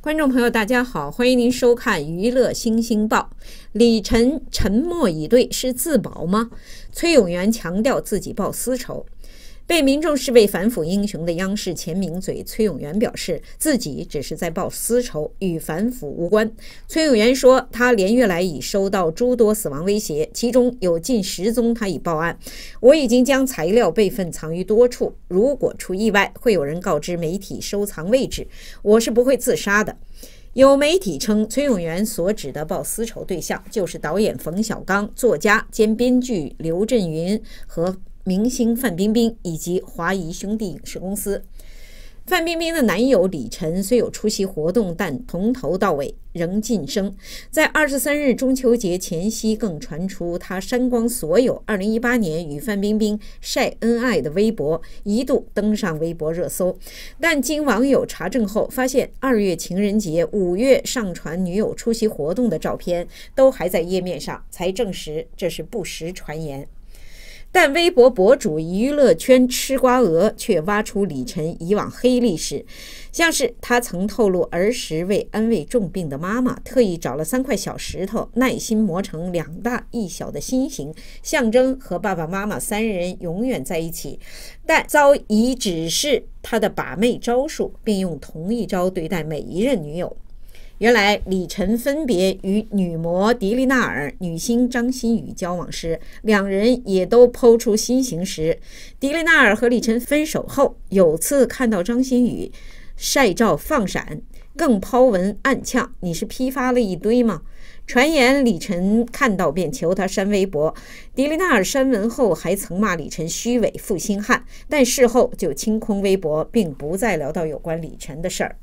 观众朋友，大家好，欢迎您收看《娱乐星星报》。李晨沉默以对，是自保吗？崔永元强调自己报私仇。被民众视为反腐英雄的央视前名嘴崔永元表示，自己只是在报私仇，与反腐无关。崔永元说，他连月来已收到诸多死亡威胁，其中有近十宗，他已报案。我已经将材料备份藏于多处，如果出意外，会有人告知媒体收藏位置。我是不会自杀的。有媒体称，崔永元所指的报私仇对象就是导演冯小刚、作家兼编剧刘震云和。明星范冰冰以及华谊兄弟影视公司，范冰冰的男友李晨虽有出席活动，但从头到尾仍晋升。在二十三日中秋节前夕，更传出他删光所有二零一八年与范冰冰晒恩爱的微博，一度登上微博热搜。但经网友查证后，发现二月情人节、五月上传女友出席活动的照片都还在页面上，才证实这是不实传言。但微博博主娱乐圈吃瓜鹅却挖出李晨以往黑历史，像是他曾透露儿时为安慰重病的妈妈，特意找了三块小石头，耐心磨成两大一小的心形，象征和爸爸妈妈三人永远在一起。但早已只是他的把妹招数，并用同一招对待每一任女友。原来李晨分别与女模迪丽娜尔、女星张馨予交往时，两人也都抛出心形时，迪丽娜尔和李晨分手后，有次看到张馨予晒照放闪，更抛文暗呛：“你是批发了一堆吗？”传言李晨看到便求他删微博，迪丽娜尔删文后还曾骂李晨虚伪、负心汉，但事后就清空微博，并不再聊到有关李晨的事儿。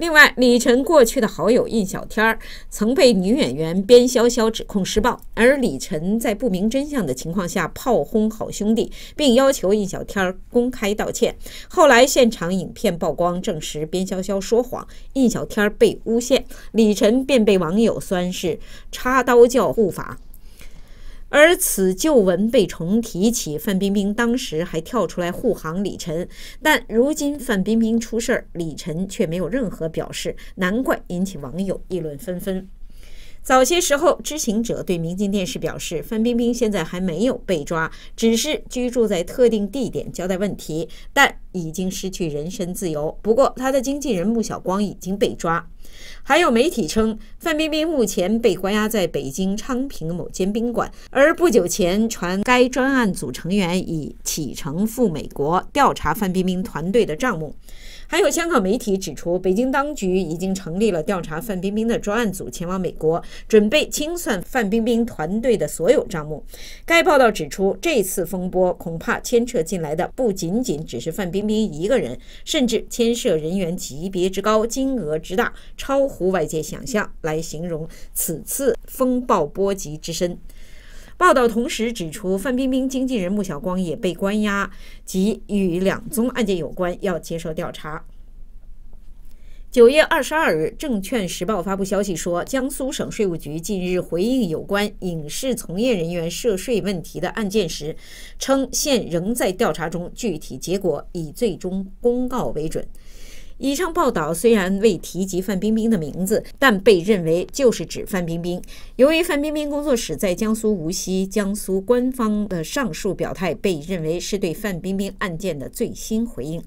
另外，李晨过去的好友印小天儿曾被女演员边潇潇指控施暴，而李晨在不明真相的情况下炮轰好兄弟，并要求印小天儿公开道歉。后来现场影片曝光，证实边潇潇说谎，印小天儿被诬陷，李晨便被网友酸是插刀教护法。而此旧闻被重提起，范冰冰当时还跳出来护航李晨，但如今范冰冰出事儿，李晨却没有任何表示，难怪引起网友议论纷纷。早些时候，知情者对《明镜》电视表示，范冰冰现在还没有被抓，只是居住在特定地点交代问题，但已经失去人身自由。不过，她的经纪人穆小光已经被抓。还有媒体称，范冰冰目前被关押在北京昌平某间宾馆，而不久前传该专案组成员已启程赴美国调查范冰冰团队的账目。还有香港媒体指出，北京当局已经成立了调查范冰冰的专案组，前往美国准备清算范冰冰团队的所有账目。该报道指出，这次风波恐怕牵扯进来的不仅仅只是范冰冰一个人，甚至牵涉人员级别之高、金额之大，超乎外界想象，来形容此次风暴波及之深。报道同时指出，范冰冰经纪人穆小光也被关押，及与两宗案件有关，要接受调查。九月二十二日，证券时报发布消息说，江苏省税务局近日回应有关影视从业人员涉税问题的案件时，称现仍在调查中，具体结果以最终公告为准。以上报道虽然未提及范冰冰的名字，但被认为就是指范冰冰。由于范冰冰工作室在江苏无锡，江苏官方的上述表态被认为是对范冰冰案件的最新回应。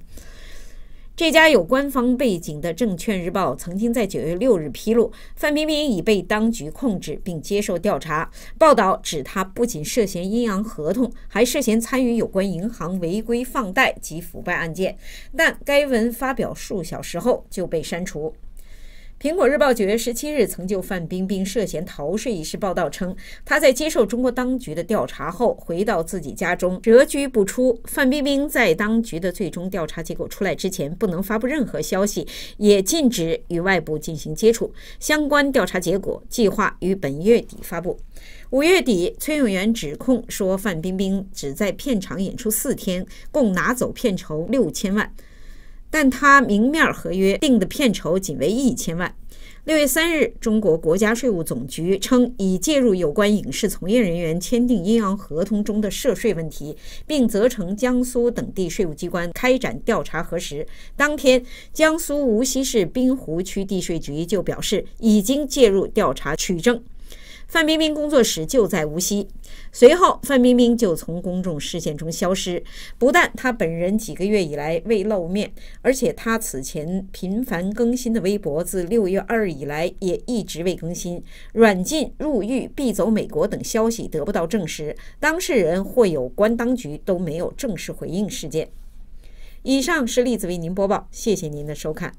这家有官方背景的《证券日报》曾经在九月六日披露，范冰冰已被当局控制并接受调查。报道指她不仅涉嫌阴阳合同，还涉嫌参与有关银行违规放贷及腐败案件。但该文发表数小时后就被删除。苹果日报九月十七日曾就范冰冰涉嫌逃税一事报道称，她在接受中国当局的调查后回到自己家中，蛰居不出。范冰冰在当局的最终调查结果出来之前，不能发布任何消息，也禁止与外部进行接触。相关调查结果计划于本月底发布。五月底，崔永元指控说，范冰冰只在片场演出四天，共拿走片酬六千万。但他明面儿合约定的片酬仅为一千万。六月三日，中国国家税务总局称已介入有关影视从业人员签订阴阳合同中的涉税问题，并责成江苏等地税务机关开展调查核实。当天，江苏无锡市滨湖区地税局就表示已经介入调查取证。范冰冰工作室就在无锡。随后，范冰冰就从公众视线中消失。不但她本人几个月以来未露面，而且她此前频繁更新的微博，自六月二日以来也一直未更新。软禁、入狱、必走美国等消息得不到证实，当事人或有关当局都没有正式回应事件。以上是栗子为您播报，谢谢您的收看。